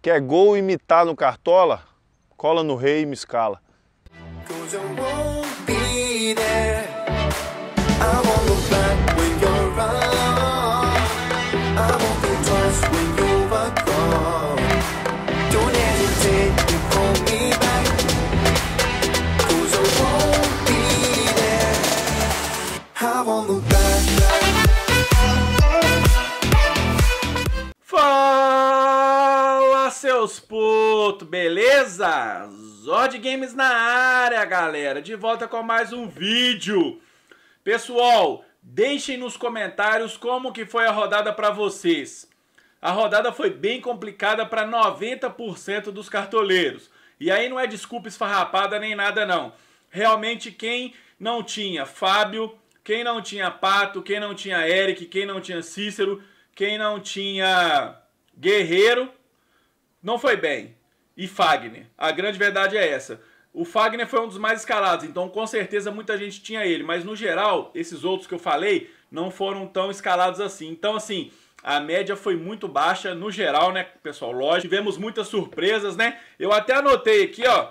Quer gol imitar no Cartola? Cola no rei e me escala. beleza? Zord Games na área, galera. De volta com mais um vídeo. Pessoal, deixem nos comentários como que foi a rodada para vocês. A rodada foi bem complicada para 90% dos cartoleiros. E aí não é desculpa esfarrapada nem nada não. Realmente quem não tinha Fábio, quem não tinha Pato, quem não tinha Eric, quem não tinha Cícero, quem não tinha Guerreiro, não foi bem e Fagner. A grande verdade é essa. O Fagner foi um dos mais escalados, então com certeza muita gente tinha ele, mas no geral, esses outros que eu falei não foram tão escalados assim. Então, assim, a média foi muito baixa no geral, né, pessoal? Lógico, tivemos muitas surpresas, né? Eu até anotei aqui, ó,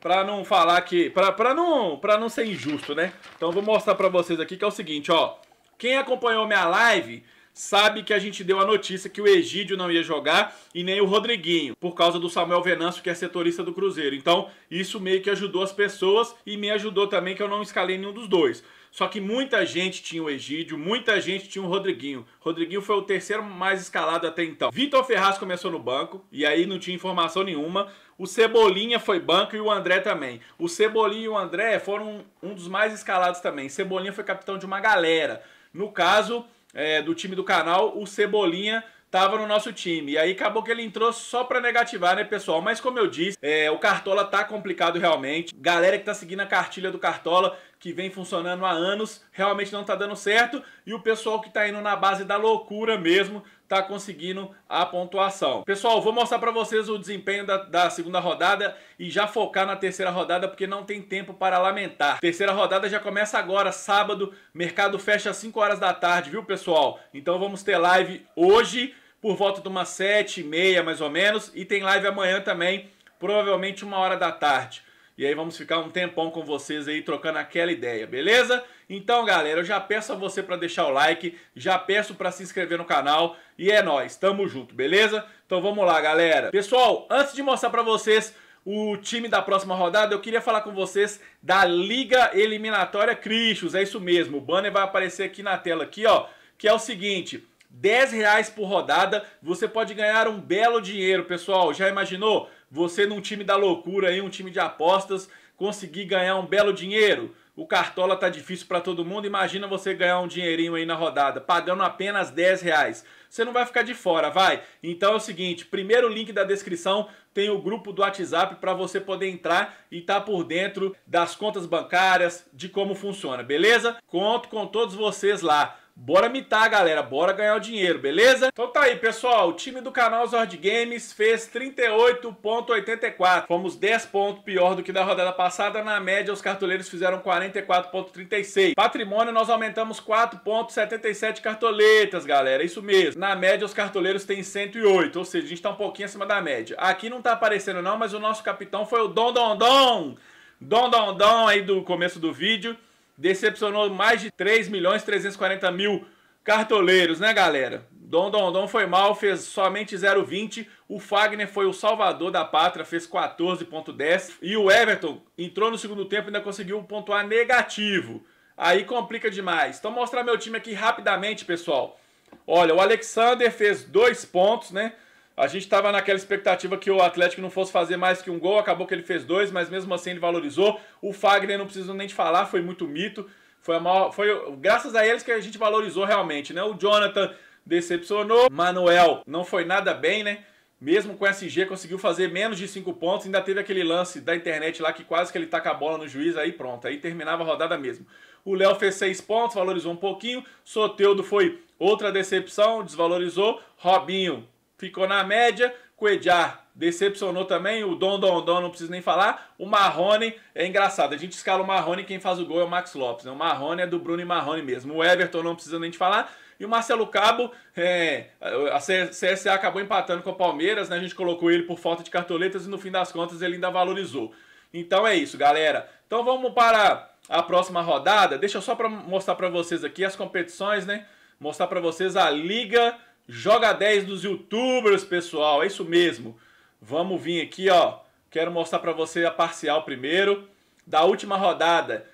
para não falar que. para não, pra não ser injusto, né? Então, vou mostrar para vocês aqui que é o seguinte, ó. Quem acompanhou minha live sabe que a gente deu a notícia que o Egídio não ia jogar e nem o Rodriguinho, por causa do Samuel Venâncio, que é setorista do Cruzeiro. Então, isso meio que ajudou as pessoas e me ajudou também que eu não escalei nenhum dos dois. Só que muita gente tinha o Egídio, muita gente tinha o Rodriguinho. Rodriguinho foi o terceiro mais escalado até então. Vitor Ferraz começou no banco, e aí não tinha informação nenhuma. O Cebolinha foi banco e o André também. O Cebolinha e o André foram um dos mais escalados também. Cebolinha foi capitão de uma galera. No caso, é, do time do canal, o Cebolinha tava no nosso time. E aí acabou que ele entrou só para negativar, né, pessoal? Mas como eu disse, é, o Cartola tá complicado realmente. Galera que tá seguindo a cartilha do Cartola, que vem funcionando há anos, realmente não tá dando certo. E o pessoal que tá indo na base da loucura mesmo, está conseguindo a pontuação. Pessoal, vou mostrar para vocês o desempenho da, da, segunda rodada e já focar na terceira rodada porque não tem tempo para lamentar. Terceira rodada já começa agora, sábado, mercado fecha às 5 horas da tarde, viu pessoal? Então vamos ter live hoje por volta de umas 7 e meia mais ou menos e tem live amanhã também, provavelmente uma hora da tarde. E aí vamos ficar um tempão com vocês aí trocando aquela ideia, beleza? Então, galera, eu já peço a você para deixar o like, já peço para se inscrever no canal e é nós, tamo junto, beleza? Então vamos lá, galera. Pessoal, antes de mostrar para vocês o time da próxima rodada, eu queria falar com vocês da Liga Eliminatória Cristos. é isso mesmo. O banner vai aparecer aqui na tela aqui, ó, que é o seguinte, 10 reais por rodada, você pode ganhar um belo dinheiro, pessoal. Já imaginou? Você num time da loucura aí, um time de apostas, conseguir ganhar um belo dinheiro. O cartola tá difícil para todo mundo. Imagina você ganhar um dinheirinho aí na rodada, pagando apenas 10 reais. Você não vai ficar de fora, vai. Então é o seguinte, primeiro link da descrição tem o grupo do WhatsApp para você poder entrar e estar tá por dentro das contas bancárias, de como funciona, beleza? Conto com todos vocês lá. Bora mitar, galera. Bora ganhar o dinheiro, beleza? Então tá aí, pessoal. O time do canal Zord Games fez 38.84. Fomos 10 pontos pior do que da rodada passada. Na média, os cartoleiros fizeram 44.36. Patrimônio, nós aumentamos 4.77 cartoletas, galera. Isso mesmo. Na média, os cartoleiros têm 108. Ou seja, a gente tá um pouquinho acima da média. Aqui não tá aparecendo não, mas o nosso capitão foi o Dom Dom Dom. Dom Dom Dom aí do começo do vídeo decepcionou mais de 3 milhões 340 mil cartoleiros, né, galera? Dom Dom foi mal, fez somente 0,20. O Fagner foi o salvador da pátria, fez 14,10. E o Everton entrou no segundo tempo e ainda conseguiu pontuar negativo. Aí complica demais. Então, mostrar meu time aqui rapidamente, pessoal. Olha, o Alexander fez dois pontos, né? A gente estava naquela expectativa que o Atlético não fosse fazer mais que um gol, acabou que ele fez dois, mas mesmo assim ele valorizou. O Fagner, não preciso nem te falar, foi muito mito. Foi, a maior, foi graças a eles que a gente valorizou realmente, né? O Jonathan decepcionou, Manuel não foi nada bem, né? Mesmo com o SG conseguiu fazer menos de 5 pontos, ainda teve aquele lance da internet lá que quase que ele taca a bola no juiz, aí pronto, aí terminava a rodada mesmo. O Léo fez 6 pontos, valorizou um pouquinho, Soteudo foi outra decepção, desvalorizou, Robinho ficou na média. Coedjar decepcionou também. O Dom Dom Dom, não preciso nem falar. O Marrone é engraçado. A gente escala o Marrone quem faz o gol é o Max Lopes. Né? O Marrone é do Bruno e Marrone mesmo. O Everton não precisa nem te falar. E o Marcelo Cabo, é, a CSA acabou empatando com o Palmeiras, né? A gente colocou ele por falta de cartoletas e no fim das contas ele ainda valorizou. Então é isso, galera. Então vamos para a próxima rodada. Deixa eu só pra mostrar para vocês aqui as competições, né? Mostrar para vocês a Liga Joga 10 dos youtubers, pessoal. É isso mesmo. Vamos vir aqui, ó. Quero mostrar para você a parcial primeiro. Da última rodada,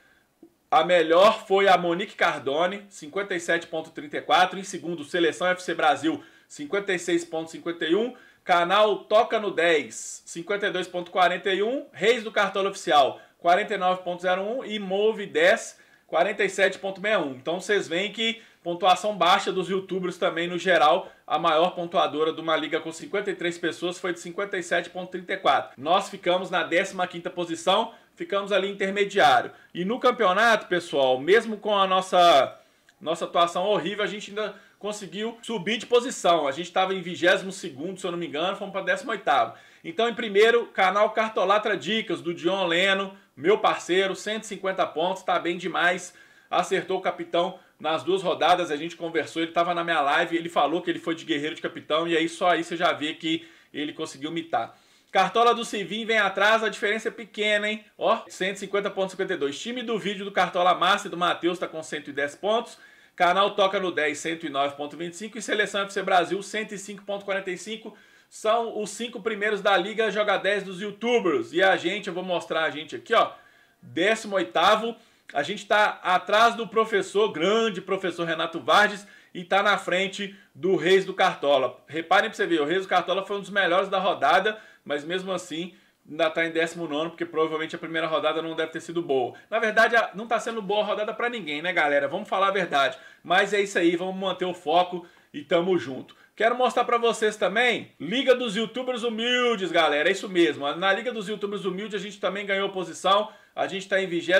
a melhor foi a Monique Cardone, 57.34. Em segundo, Seleção FC Brasil, 56.51. Canal Toca no 10, 52.41. Reis do Cartola Oficial, 49.01. E Move 10, 47.61. Então vocês veem que Pontuação baixa dos youtubers também no geral. A maior pontuadora de uma liga com 53 pessoas foi de 57.34. Nós ficamos na 15 posição, ficamos ali intermediário. E no campeonato, pessoal, mesmo com a nossa nossa atuação horrível, a gente ainda conseguiu subir de posição. A gente estava em 22 se eu não me engano, fomos para 18 Então, em primeiro, canal Cartolatra Dicas, do Dion Leno, meu parceiro, 150 pontos, tá bem demais. Acertou o capitão nas duas rodadas a gente conversou, ele estava na minha live, ele falou que ele foi de guerreiro de capitão, e aí só aí você já vê que ele conseguiu mitar. Cartola do Civim vem atrás, a diferença é pequena, hein? Ó, 150.52. Time do vídeo do Cartola Massa e do Matheus está com 110 pontos. Canal Toca no 10, 109.25. E Seleção FC Brasil, 105.45. São os cinco primeiros da Liga Joga 10 dos Youtubers. E a gente, eu vou mostrar a gente aqui, ó. 18º a gente está atrás do professor, grande professor Renato Vargas, e está na frente do Reis do Cartola. Reparem para você ver, o Reis do Cartola foi um dos melhores da rodada, mas mesmo assim ainda está em 19, porque provavelmente a primeira rodada não deve ter sido boa. Na verdade, não está sendo boa a rodada para ninguém, né, galera? Vamos falar a verdade. Mas é isso aí, vamos manter o foco e tamo junto. Quero mostrar para vocês também Liga dos Youtubers Humildes, galera. É isso mesmo. Na Liga dos Youtubers Humildes a gente também ganhou posição. A gente está em 21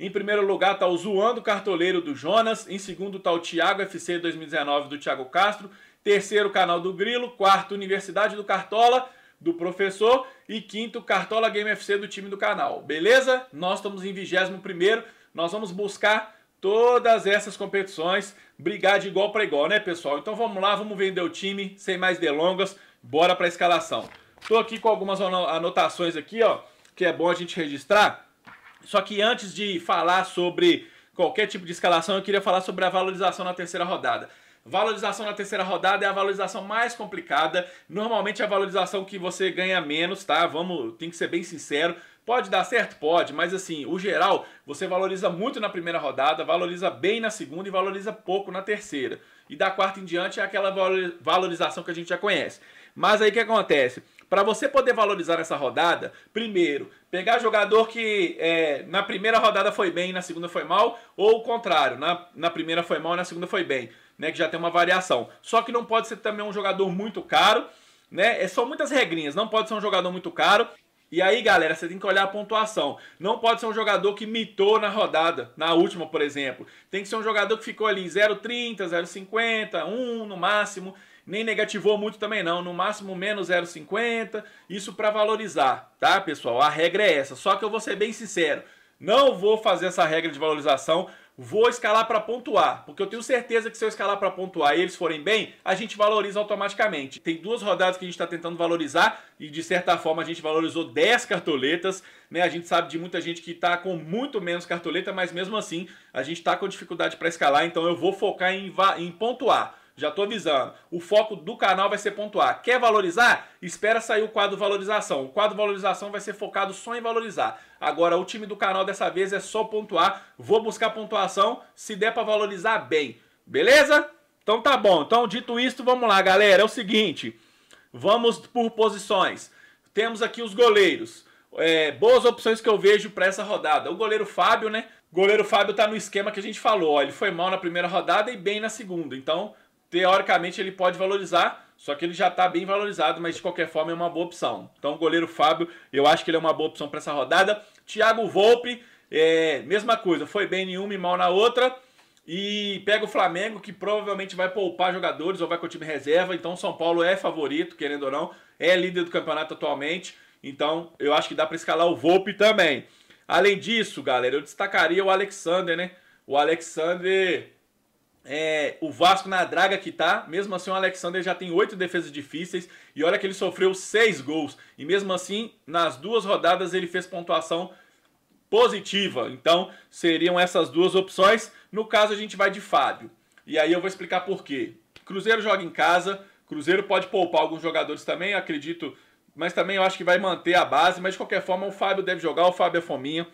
Em primeiro lugar está o Zoando Cartoleiro do Jonas. Em segundo está o Thiago FC 2019 do Thiago Castro. Terceiro, Canal do Grilo. Quarto, Universidade do Cartola do professor. E quinto, Cartola Game FC do time do canal. Beleza? Nós estamos em 21 Nós vamos buscar todas essas competições, brigar de igual para igual, né, pessoal? Então vamos lá, vamos vender o time, sem mais delongas. Bora para a escalação. Estou aqui com algumas anotações aqui, ó que é bom a gente registrar. Só que antes de falar sobre qualquer tipo de escalação, eu queria falar sobre a valorização na terceira rodada. Valorização na terceira rodada é a valorização mais complicada. Normalmente é a valorização que você ganha menos, tá? Vamos, tem que ser bem sincero. Pode dar certo? Pode, mas assim, o geral, você valoriza muito na primeira rodada, valoriza bem na segunda e valoriza pouco na terceira. E da quarta em diante é aquela valorização que a gente já conhece. Mas aí o que acontece? Para você poder valorizar essa rodada, primeiro, pegar jogador que é, na primeira rodada foi bem e na segunda foi mal, ou o contrário, na, na primeira foi mal e na segunda foi bem, né? Que já tem uma variação. Só que não pode ser também um jogador muito caro, né? É só muitas regrinhas, não pode ser um jogador muito caro. E aí, galera, você tem que olhar a pontuação. Não pode ser um jogador que mitou na rodada, na última, por exemplo. Tem que ser um jogador que ficou ali em 0,30, 0,50, 1 no máximo nem negativou muito também não, no máximo menos 0,50, isso para valorizar, tá pessoal? A regra é essa, só que eu vou ser bem sincero, não vou fazer essa regra de valorização, vou escalar para pontuar, porque eu tenho certeza que se eu escalar para pontuar e eles forem bem, a gente valoriza automaticamente. Tem duas rodadas que a gente está tentando valorizar e de certa forma a gente valorizou 10 cartoletas, né? A gente sabe de muita gente que está com muito menos cartoleta, mas mesmo assim a gente está com dificuldade para escalar, então eu vou focar em, em pontuar. Já tô avisando. O foco do canal vai ser pontuar. Quer valorizar? Espera sair o quadro valorização. O quadro valorização vai ser focado só em valorizar. Agora, o time do canal dessa vez é só pontuar. Vou buscar pontuação se der para valorizar bem. Beleza? Então tá bom. Então, dito isto, vamos lá, galera. É o seguinte. Vamos por posições. Temos aqui os goleiros. É, boas opções que eu vejo para essa rodada. O goleiro Fábio, né? O goleiro Fábio tá no esquema que a gente falou. Ó, ele foi mal na primeira rodada e bem na segunda. Então, teoricamente ele pode valorizar, só que ele já está bem valorizado, mas de qualquer forma é uma boa opção. Então o goleiro Fábio, eu acho que ele é uma boa opção para essa rodada. Thiago Volpe, é, mesma coisa, foi bem em uma e mal na outra. E pega o Flamengo, que provavelmente vai poupar jogadores ou vai com o time reserva. Então o São Paulo é favorito, querendo ou não, é líder do campeonato atualmente. Então eu acho que dá para escalar o Volpe também. Além disso, galera, eu destacaria o Alexander, né? O Alexander é, o Vasco na draga que tá, mesmo assim o Alexander já tem oito defesas difíceis e olha que ele sofreu seis gols. E mesmo assim, nas duas rodadas ele fez pontuação positiva. Então, seriam essas duas opções. No caso, a gente vai de Fábio. E aí eu vou explicar por quê. Cruzeiro joga em casa, Cruzeiro pode poupar alguns jogadores também, acredito, mas também eu acho que vai manter a base, mas de qualquer forma o Fábio deve jogar, o Fábio é fominha.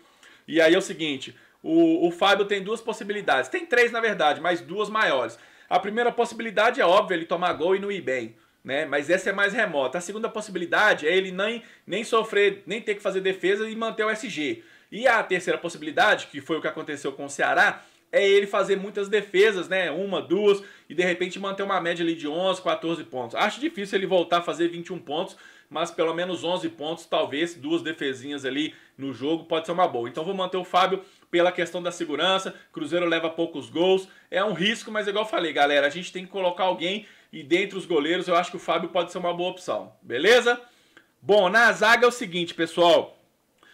E aí é o seguinte, o, o Fábio tem duas possibilidades. Tem três, na verdade, mas duas maiores. A primeira possibilidade é óbvio ele tomar gol e não ir bem. Né? Mas essa é mais remota. A segunda possibilidade é ele nem, nem sofrer, nem ter que fazer defesa e manter o SG. E a terceira possibilidade, que foi o que aconteceu com o Ceará, é ele fazer muitas defesas, né? Uma, duas, e de repente manter uma média ali de 11, 14 pontos. Acho difícil ele voltar a fazer 21 pontos, mas pelo menos 11 pontos, talvez duas defesinhas ali no jogo, pode ser uma boa. Então vou manter o Fábio pela questão da segurança. Cruzeiro leva poucos gols. É um risco, mas igual eu falei, galera, a gente tem que colocar alguém e dentre os goleiros eu acho que o Fábio pode ser uma boa opção. Beleza? Bom, na zaga é o seguinte, pessoal.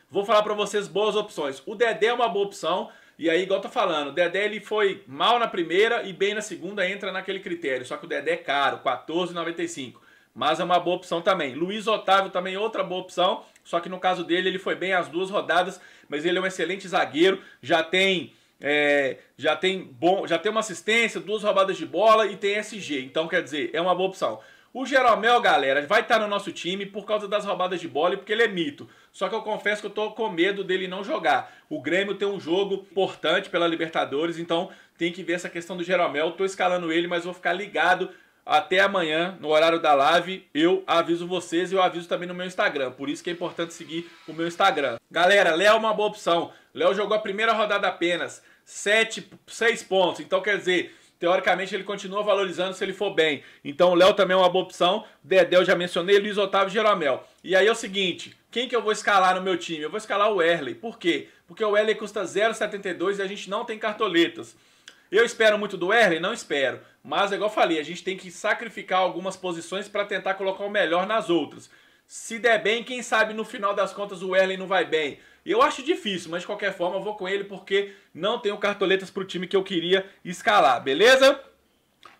Vou falar para vocês boas opções. O Dedé é uma boa opção. E aí, igual eu tô falando, o Dedé ele foi mal na primeira e bem na segunda, entra naquele critério. Só que o Dedé é caro, 14,95. Mas é uma boa opção também. Luiz Otávio também outra boa opção. Só que no caso dele, ele foi bem as duas rodadas mas ele é um excelente zagueiro, já tem é, já tem bom, já tem uma assistência, duas roubadas de bola e tem SG. Então, quer dizer, é uma boa opção. O Jeromel, galera, vai estar tá no nosso time por causa das roubadas de bola e porque ele é mito. Só que eu confesso que eu tô com medo dele não jogar. O Grêmio tem um jogo importante pela Libertadores, então tem que ver essa questão do Jeromel. Eu tô escalando ele, mas vou ficar ligado até amanhã, no horário da live, eu aviso vocês e eu aviso também no meu Instagram. Por isso que é importante seguir o meu Instagram. Galera, Léo é uma boa opção. Léo jogou a primeira rodada apenas, 6 pontos. Então quer dizer, teoricamente ele continua valorizando se ele for bem. Então o Léo também é uma boa opção. Dedé eu já mencionei, Luiz Otávio Jeromel. E aí é o seguinte, quem que eu vou escalar no meu time? Eu vou escalar o Erley. Por quê? Porque o Erley custa 0,72 e a gente não tem cartoletas. Eu espero muito do Erlen? Não espero. Mas, igual falei, a gente tem que sacrificar algumas posições para tentar colocar o melhor nas outras. Se der bem, quem sabe no final das contas o Erlen não vai bem. Eu acho difícil, mas de qualquer forma eu vou com ele porque não tenho cartoletas para o time que eu queria escalar, beleza?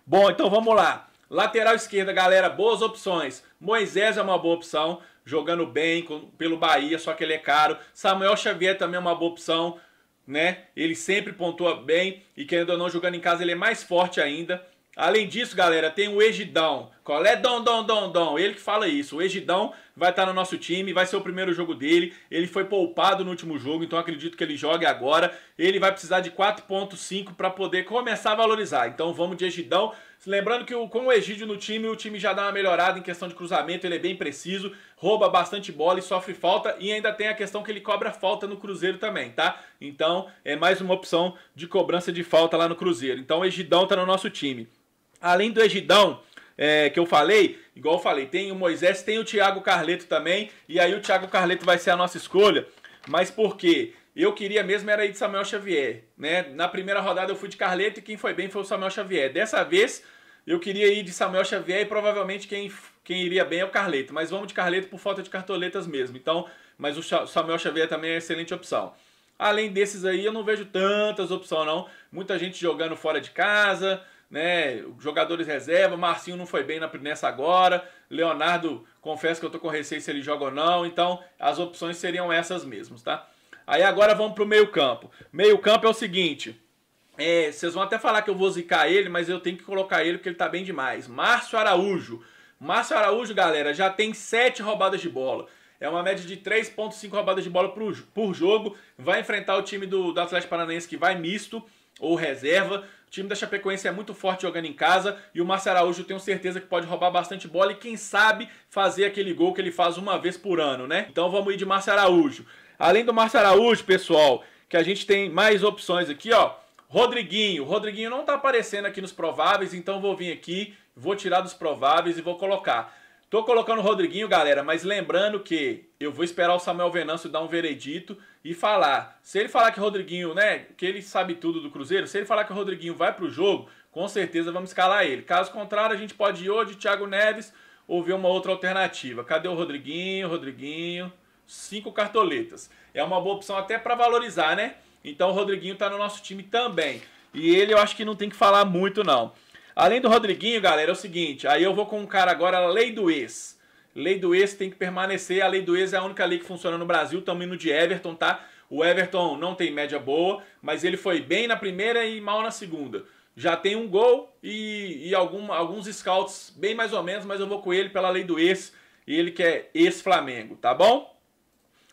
Bom, então vamos lá. Lateral esquerda, galera, boas opções. Moisés é uma boa opção, jogando bem com, pelo Bahia, só que ele é caro. Samuel Xavier também é uma boa opção né? Ele sempre pontua bem e querendo ou não jogando em casa ele é mais forte ainda. Além disso, galera, tem o Egidão. Qual é Dom Dom Dom Dom? Ele que fala isso. O Egidão vai estar tá no nosso time, vai ser o primeiro jogo dele. Ele foi poupado no último jogo, então acredito que ele jogue agora. Ele vai precisar de 4.5 para poder começar a valorizar. Então vamos de Egidão. Lembrando que com o Egídio no time, o time já dá uma melhorada em questão de cruzamento, ele é bem preciso rouba bastante bola e sofre falta. E ainda tem a questão que ele cobra falta no Cruzeiro também, tá? Então é mais uma opção de cobrança de falta lá no Cruzeiro. Então o Egidão tá no nosso time. Além do Egidão, é, que eu falei, igual eu falei, tem o Moisés, tem o Thiago Carleto também, e aí o Thiago Carleto vai ser a nossa escolha, mas por quê? Eu queria mesmo era ir de Samuel Xavier, né? Na primeira rodada eu fui de Carleto e quem foi bem foi o Samuel Xavier. Dessa vez eu queria ir de Samuel Xavier e provavelmente quem quem iria bem é o Carleto, mas vamos de Carleto por falta de cartoletas mesmo. Então, mas o Samuel Xavier também é excelente opção. Além desses aí, eu não vejo tantas opções não. Muita gente jogando fora de casa, né? Jogadores reserva, Marcinho não foi bem nessa agora. Leonardo, confesso que eu tô com receio se ele joga ou não. Então, as opções seriam essas mesmas, tá? Aí agora vamos pro meio-campo. Meio-campo é o seguinte, é, vocês vão até falar que eu vou zicar ele, mas eu tenho que colocar ele porque ele tá bem demais. Márcio Araújo, Márcio Araújo, galera, já tem 7 roubadas de bola. É uma média de 3.5 roubadas de bola por, por jogo. Vai enfrentar o time do, do Atlético Paranaense que vai misto ou reserva. O time da Chapecoense é muito forte jogando em casa e o Márcio Araújo tenho certeza que pode roubar bastante bola e quem sabe fazer aquele gol que ele faz uma vez por ano, né? Então vamos ir de Márcio Araújo. Além do Márcio Araújo, pessoal, que a gente tem mais opções aqui, ó. Rodriguinho. Rodriguinho não tá aparecendo aqui nos prováveis, então vou vir aqui Vou tirar dos prováveis e vou colocar. Tô colocando o Rodriguinho, galera, mas lembrando que eu vou esperar o Samuel Venâncio dar um veredito e falar. Se ele falar que o Rodriguinho, né, que ele sabe tudo do Cruzeiro, se ele falar que o Rodriguinho vai pro jogo, com certeza vamos escalar ele. Caso contrário, a gente pode ir ou de Thiago Neves ou ver uma outra alternativa. Cadê o Rodriguinho? Rodriguinho, cinco cartoletas. É uma boa opção até para valorizar, né? Então o Rodriguinho tá no nosso time também. E ele eu acho que não tem que falar muito não. Além do Rodriguinho, galera, é o seguinte, aí eu vou com um cara agora, a lei do ex. Lei do ex tem que permanecer, a lei do ex é a única lei que funciona no Brasil, estamos indo de Everton, tá? O Everton não tem média boa, mas ele foi bem na primeira e mal na segunda. Já tem um gol e, e algum, alguns scouts bem mais ou menos, mas eu vou com ele pela lei do ex, e ele que é ex-Flamengo, tá bom?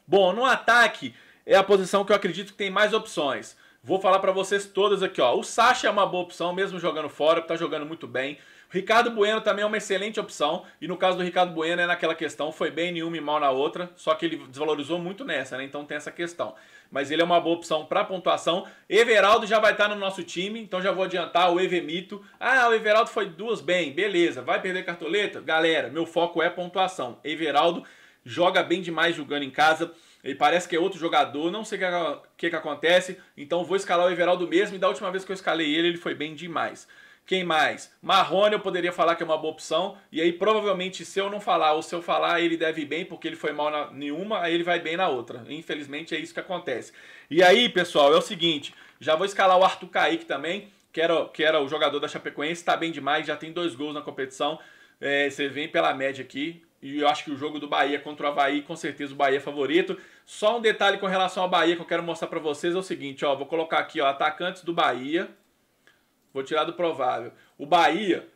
Bom, no ataque é a posição que eu acredito que tem mais opções. Vou falar para vocês todas aqui, ó. O Sacha é uma boa opção, mesmo jogando fora, tá jogando muito bem. O Ricardo Bueno também é uma excelente opção. E no caso do Ricardo Bueno é naquela questão, foi bem em uma e mal na outra. Só que ele desvalorizou muito nessa, né? Então tem essa questão. Mas ele é uma boa opção para pontuação. Everaldo já vai estar tá no nosso time, então já vou adiantar o Evemito. Ah, o Everaldo foi duas bem, beleza. Vai perder cartoleta? Galera, meu foco é pontuação. Everaldo joga bem demais jogando em casa. Ele parece que é outro jogador, não sei o que, que, acontece. Então vou escalar o Everaldo mesmo. E da última vez que eu escalei ele, ele foi bem demais. Quem mais? Marrone eu poderia falar que é uma boa opção. E aí, provavelmente, se eu não falar ou se eu falar, ele deve ir bem, porque ele foi mal na nenhuma, aí ele vai bem na outra. Infelizmente, é isso que acontece. E aí, pessoal, é o seguinte. Já vou escalar o Arthur Kaique também, que era, que era o jogador da Chapecoense. Está bem demais, já tem dois gols na competição. É, você vem pela média aqui. E eu acho que o jogo do Bahia contra o Havaí, com certeza o Bahia é favorito. Só um detalhe com relação ao Bahia que eu quero mostrar para vocês é o seguinte, ó, vou colocar aqui, ó, atacantes do Bahia. Vou tirar do provável. O Bahia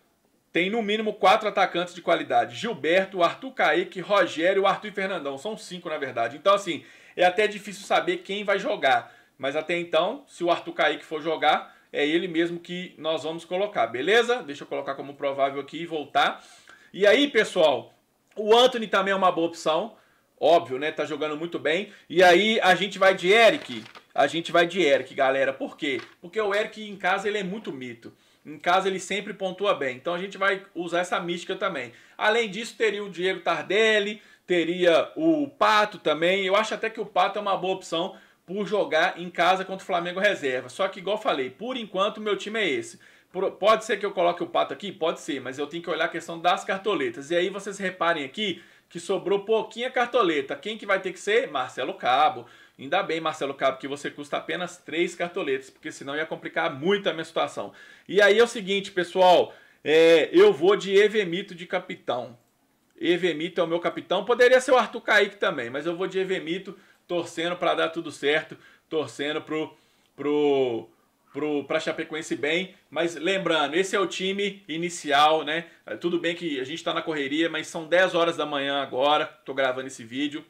tem no mínimo quatro atacantes de qualidade: Gilberto, Arthur Caíque, Rogério, Arthur e Fernandão. São cinco, na verdade. Então, assim, é até difícil saber quem vai jogar. Mas até então, se o Arthur Caíque for jogar, é ele mesmo que nós vamos colocar, beleza? Deixa eu colocar como provável aqui e voltar. E aí, pessoal, o Anthony também é uma boa opção. Óbvio, né? Tá jogando muito bem. E aí a gente vai de Eric. A gente vai de Eric, galera. Por quê? Porque o Eric em casa ele é muito mito. Em casa ele sempre pontua bem. Então a gente vai usar essa mística também. Além disso, teria o Diego Tardelli, teria o Pato também. Eu acho até que o Pato é uma boa opção por jogar em casa contra o Flamengo reserva. Só que, igual falei, por enquanto meu time é esse. Pode ser que eu coloque o pato aqui? Pode ser, mas eu tenho que olhar a questão das cartoletas. E aí vocês reparem aqui que sobrou pouquinha cartoleta. Quem que vai ter que ser? Marcelo Cabo. Ainda bem, Marcelo Cabo, que você custa apenas três cartoletas, porque senão ia complicar muito a minha situação. E aí é o seguinte, pessoal, é, eu vou de Evemito de capitão. Evemito é o meu capitão. Poderia ser o Arthur Kaique também, mas eu vou de Evemito, torcendo para dar tudo certo, torcendo pro... pro para Chapecoense bem, mas lembrando, esse é o time inicial, né? É, tudo bem que a gente está na correria, mas são 10 horas da manhã agora, estou gravando esse vídeo,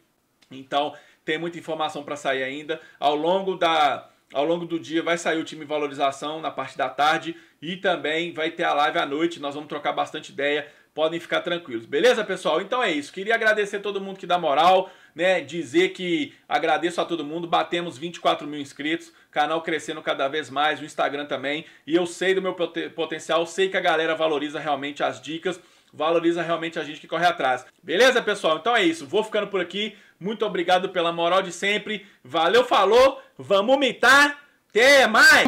então tem muita informação para sair ainda. Ao longo da, ao longo do dia vai sair o time valorização na parte da tarde e também vai ter a live à noite. Nós vamos trocar bastante ideia. Podem ficar tranquilos, beleza, pessoal? Então é isso. Queria agradecer todo mundo que dá moral né, dizer que agradeço a todo mundo, batemos 24 mil inscritos, canal crescendo cada vez mais, o Instagram também, e eu sei do meu potencial, sei que a galera valoriza realmente as dicas, valoriza realmente a gente que corre atrás. Beleza, pessoal? Então é isso, vou ficando por aqui, muito obrigado pela moral de sempre, valeu, falou, vamos mitar, até mais!